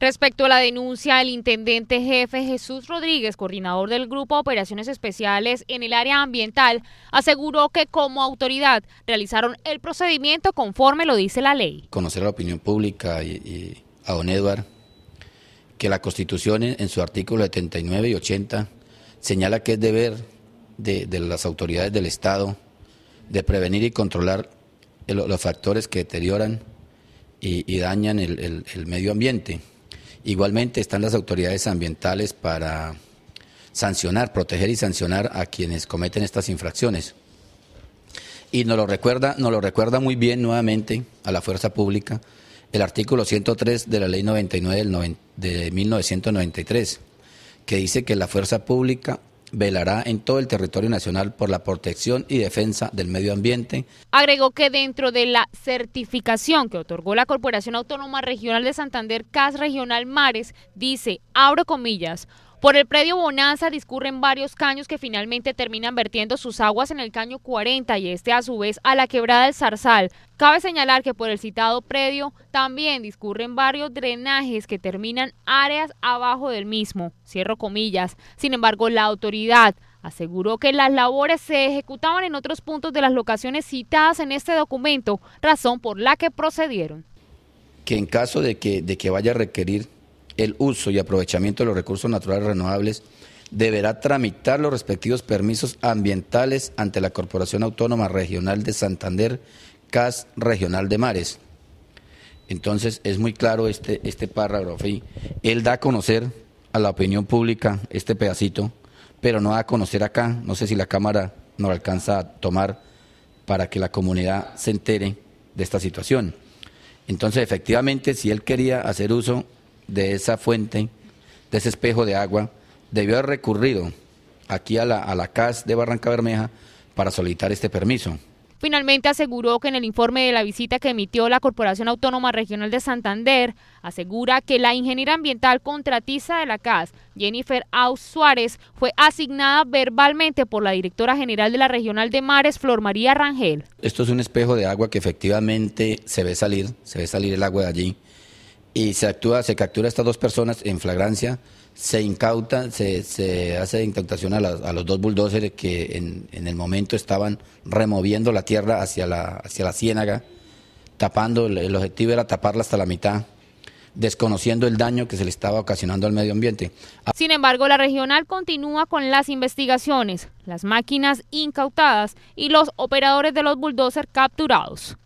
Respecto a la denuncia, el intendente jefe Jesús Rodríguez, coordinador del Grupo Operaciones Especiales en el área ambiental, aseguró que como autoridad realizaron el procedimiento conforme lo dice la ley. Conocer a la opinión pública y, a don Edward que la Constitución en, su artículo 79 y 80 señala que es deber de, las autoridades del Estado de prevenir y controlar los factores que deterioran y, dañan el medio ambiente. Igualmente están las autoridades ambientales para sancionar, proteger y sancionar a quienes cometen estas infracciones. Y nos lo recuerda, nos lo recuerda muy bien nuevamente a la fuerza pública el artículo 103 de la ley 99 de 1993, que dice que la fuerza pública velará en todo el territorio nacional por la protección y defensa del medio ambiente. Agregó que dentro de la certificación que otorgó la Corporación Autónoma Regional de Santander, CAS Regional Mares, dice, abro comillas, por el predio Bonanza discurren varios caños que finalmente terminan vertiendo sus aguas en el caño 40 y este a su vez a la quebrada del Zarzal. Cabe señalar que por el citado predio también discurren varios drenajes que terminan áreas abajo del mismo. Cierro comillas. Sin embargo, la autoridad aseguró que las labores se ejecutaban en otros puntos de las locaciones citadas en este documento, razón por la que procedieron. Que en caso de que, de que vaya a requerir el uso y aprovechamiento de los recursos naturales renovables, deberá tramitar los respectivos permisos ambientales ante la Corporación Autónoma Regional de Santander, CAS Regional de Mares. Entonces es muy claro este, este párrafo él da a conocer a la opinión pública este pedacito, pero no da a conocer acá, no sé si la Cámara nos alcanza a tomar para que la comunidad se entere de esta situación. Entonces, efectivamente, si él quería hacer uso de esa fuente, de ese espejo de agua, debió haber recurrido aquí a la, a la CAS de Barranca Bermeja para solicitar este permiso. Finalmente aseguró que en el informe de la visita que emitió la Corporación Autónoma Regional de Santander, asegura que la ingeniera ambiental contratista de la CAS, Jennifer Aus Suárez, fue asignada verbalmente por la directora general de la Regional de Mares, Flor María Rangel. Esto es un espejo de agua que efectivamente se ve salir, se ve salir el agua de allí y se actúa, se captura a estas dos personas en flagrancia, se incauta, se, se hace incautación a, a, los dos bulldozers que en, el momento estaban removiendo la tierra hacia la, hacia la ciénaga, tapando, el objetivo era taparla hasta la mitad desconociendo el daño que se le estaba ocasionando al medio ambiente. Sin embargo, la regional continúa con las investigaciones, las máquinas incautadas y los operadores de los bulldozers capturados.